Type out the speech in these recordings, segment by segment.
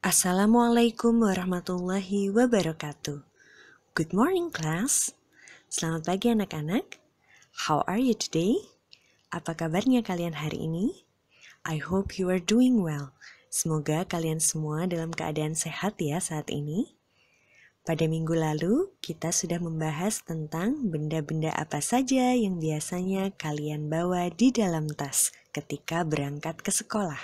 Assalamualaikum warahmatullahi wabarakatuh. Good morning class. Selamat pagi anak-anak. How are you today? Apa kabarnya kalian hari ini? I hope you are doing well. Semoga kalian semua dalam keadaan sehat ya saat ini. Pada minggu lalu, kita sudah membahas tentang benda-benda apa saja yang biasanya kalian bawa di dalam tas ketika berangkat ke sekolah.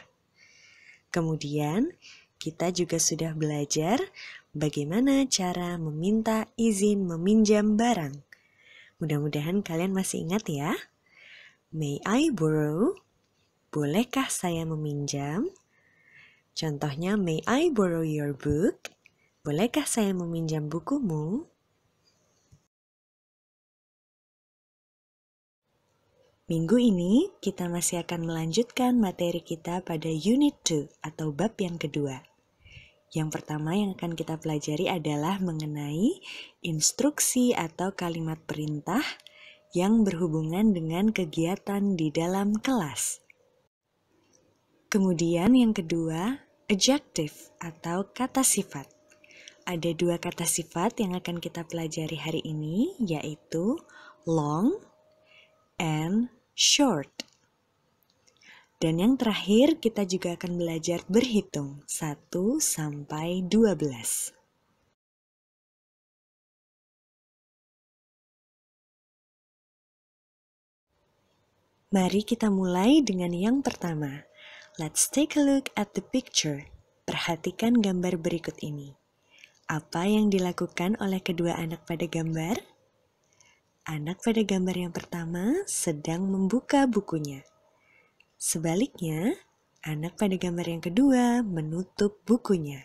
Kemudian, kita juga sudah belajar bagaimana cara meminta izin meminjam barang. Mudah-mudahan kalian masih ingat ya. May I borrow? Bolehkah saya meminjam? Contohnya, may I borrow your book? Bolehkah saya meminjam bukumu? Minggu ini kita masih akan melanjutkan materi kita pada unit 2 atau bab yang kedua. Yang pertama yang akan kita pelajari adalah mengenai instruksi atau kalimat perintah yang berhubungan dengan kegiatan di dalam kelas. Kemudian yang kedua, adjective atau kata sifat. Ada dua kata sifat yang akan kita pelajari hari ini yaitu long and short. Dan yang terakhir kita juga akan belajar berhitung 1 sampai 12. Mari kita mulai dengan yang pertama. Let's take a look at the picture. Perhatikan gambar berikut ini. Apa yang dilakukan oleh kedua anak pada gambar? anak pada gambar yang pertama sedang membuka bukunya. Sebaliknya, anak pada gambar yang kedua menutup bukunya.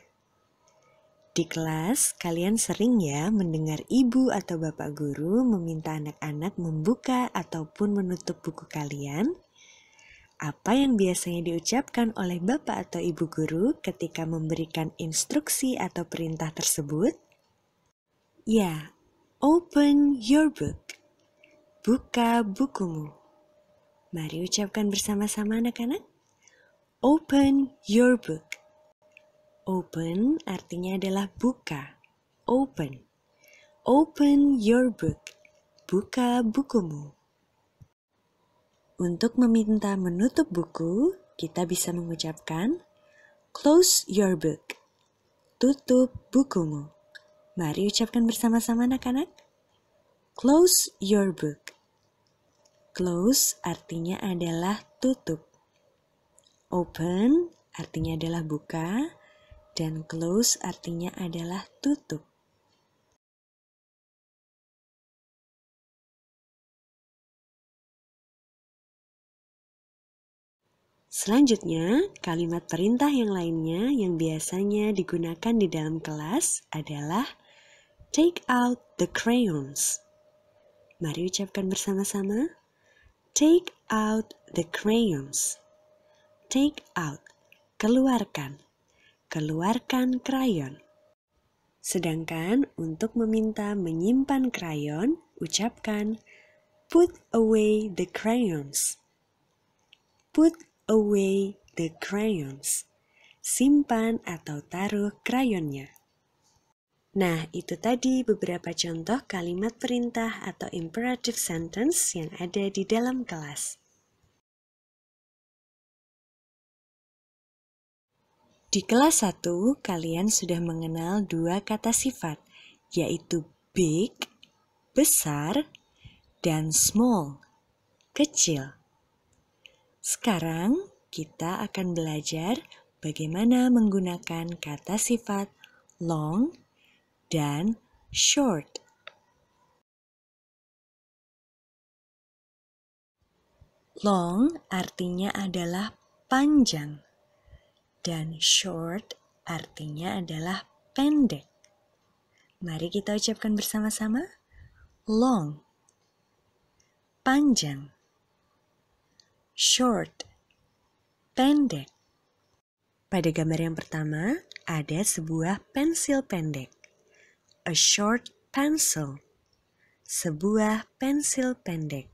Di kelas, kalian sering ya mendengar ibu atau bapak guru meminta anak-anak membuka ataupun menutup buku kalian. Apa yang biasanya diucapkan oleh bapak atau ibu guru ketika memberikan instruksi atau perintah tersebut? Ya, Open your book. Buka bukumu. Mari ucapkan bersama-sama anak-anak. Open your book. Open artinya adalah buka. Open. Open your book. Buka bukumu. Untuk meminta menutup buku, kita bisa mengucapkan Close your book. Tutup bukumu. Mari ucapkan bersama-sama anak-anak. Close your book. Close artinya adalah tutup. Open artinya adalah buka dan close artinya adalah tutup. Selanjutnya, kalimat perintah yang lainnya yang biasanya digunakan di dalam kelas adalah take out the crayons. Mari ucapkan bersama-sama. Take out the crayons. Take out, keluarkan. Keluarkan krayon. Sedangkan untuk meminta menyimpan krayon, ucapkan put away the crayons. Put away the crayons. Simpan atau taruh krayonnya. Nah, itu tadi beberapa contoh kalimat perintah atau imperative sentence yang ada di dalam kelas. Di kelas 1, kalian sudah mengenal dua kata sifat, yaitu big, besar, dan small, kecil. Sekarang kita akan belajar bagaimana menggunakan kata sifat long dan short. Long artinya adalah panjang dan short artinya adalah pendek. Mari kita ucapkan bersama-sama. Long panjang short, pendek. Pada gambar yang pertama, ada sebuah pensil pendek. A short pencil. Sebuah pensil pendek.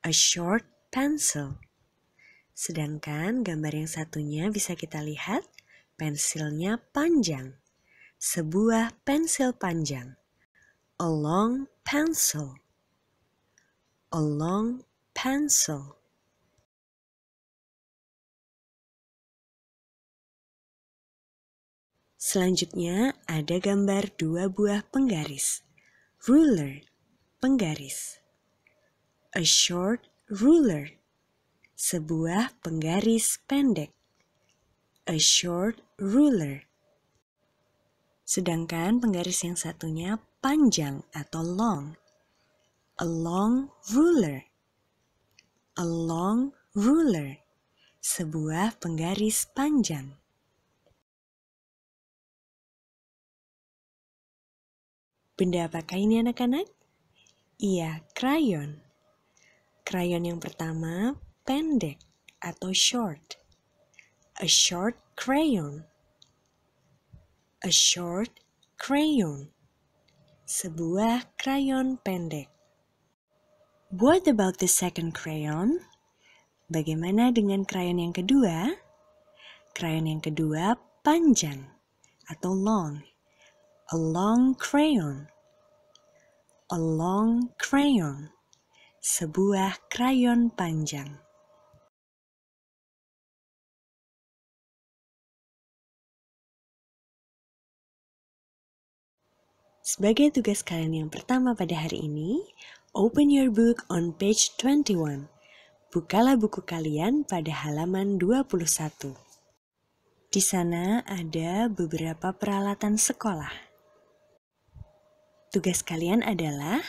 A short pencil. Sedangkan gambar yang satunya bisa kita lihat pensilnya panjang. Sebuah pensil panjang. A long pencil. A long pencil. Selanjutnya ada gambar dua buah penggaris. Ruler, penggaris. A short ruler, sebuah penggaris pendek. A short ruler. Sedangkan penggaris yang satunya panjang atau long. A long ruler. A long ruler, sebuah penggaris panjang. Benda apakah ini anak-anak? Iya, krayon. Krayon yang pertama pendek atau short. A short crayon. A short crayon. Sebuah krayon pendek. What about the second crayon? Bagaimana dengan krayon yang kedua? Krayon yang kedua panjang atau long. A long crayon a long crayon, sebuah krayon panjang. Sebagai tugas kalian yang pertama pada hari ini, open your book on page 21. Bukalah buku kalian pada halaman 21. Di sana ada beberapa peralatan sekolah. Tugas kalian adalah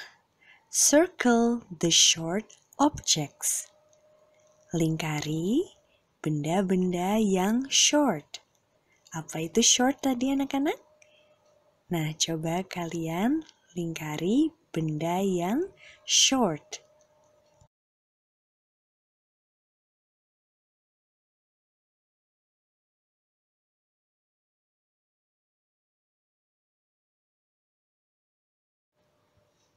circle the short objects. Lingkari benda-benda yang short. Apa itu short tadi anak-anak? Nah, coba kalian lingkari benda yang short.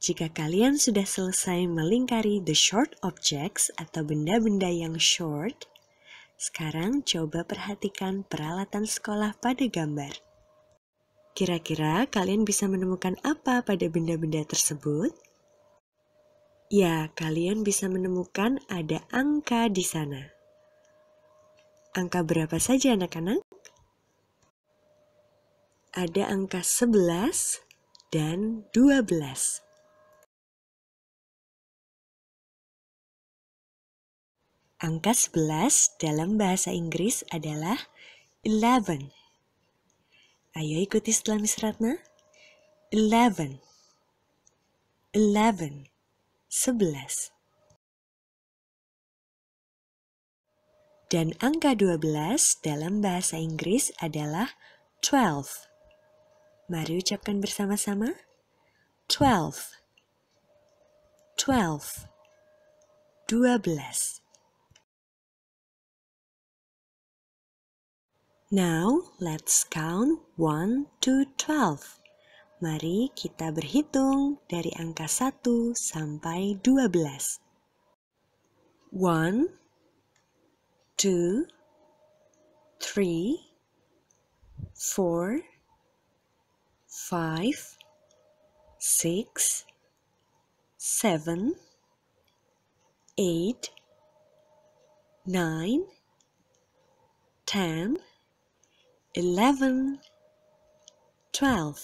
Jika kalian sudah selesai melingkari the short objects atau benda-benda yang short, sekarang coba perhatikan peralatan sekolah pada gambar. Kira-kira kalian bisa menemukan apa pada benda-benda tersebut? Ya, kalian bisa menemukan ada angka di sana. Angka berapa saja anak-anak? Ada angka 11 dan 12. Angka 11 dalam bahasa Inggris adalah 11. Ayo ikuti setelah Miss Ratna. 11. 11. 11. Dan angka 12 dalam bahasa Inggris adalah 12. Mari ucapkan bersama-sama. 12. 12. 12. Now let's count 1 to 12. Mari kita berhitung dari angka 1 sampai 12. 1 2 3 4 5 6 7 8 9 10 eleven, twelve.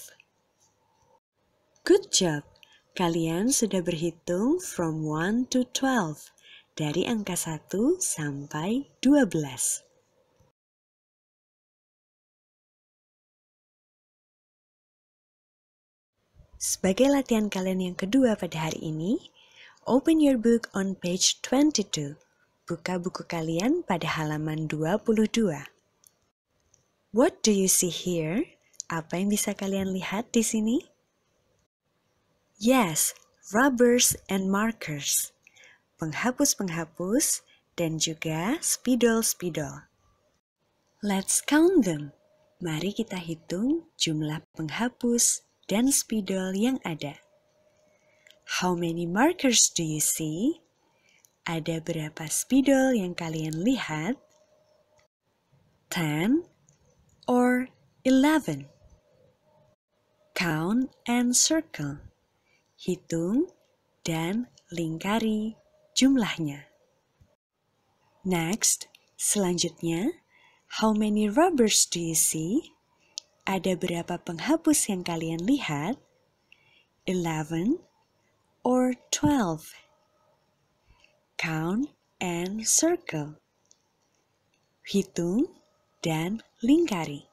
Good job! Kalian sudah berhitung from 1 to 12 dari angka 1 sampai 12. Sebagai latihan kalian yang kedua pada hari ini, open your book on page 22. Buka buku kalian pada halaman 22. What do you see here? Apa yang bisa kalian lihat di sini? Yes, rubbers and markers. Penghapus-penghapus dan juga spidol-spidol. Let's count them. Mari kita hitung jumlah penghapus dan spidol yang ada. How many markers do you see? Ada berapa spidol yang kalian lihat? 10, or 11. Count and circle. Hitung dan lingkari jumlahnya. Next, selanjutnya, how many rubbers do you see? Ada berapa penghapus yang kalian lihat? Eleven or twelve. Count and circle. Hitung dan lingkari.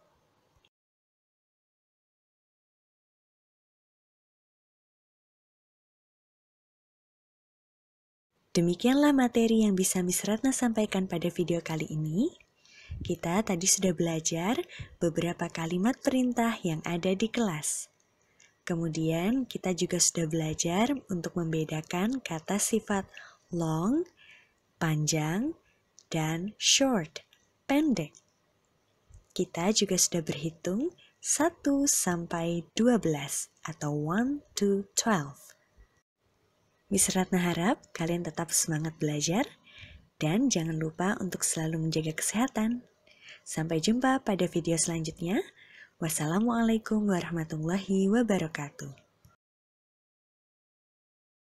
Demikianlah materi yang bisa Miss Ratna sampaikan pada video kali ini. Kita tadi sudah belajar beberapa kalimat perintah yang ada di kelas. Kemudian kita juga sudah belajar untuk membedakan kata sifat long, panjang, dan short, pendek. Kita juga sudah berhitung 1 sampai 12 atau 1 to 12. Miss Ratna harap kalian tetap semangat belajar dan jangan lupa untuk selalu menjaga kesehatan. Sampai jumpa pada video selanjutnya. Wassalamualaikum warahmatullahi wabarakatuh.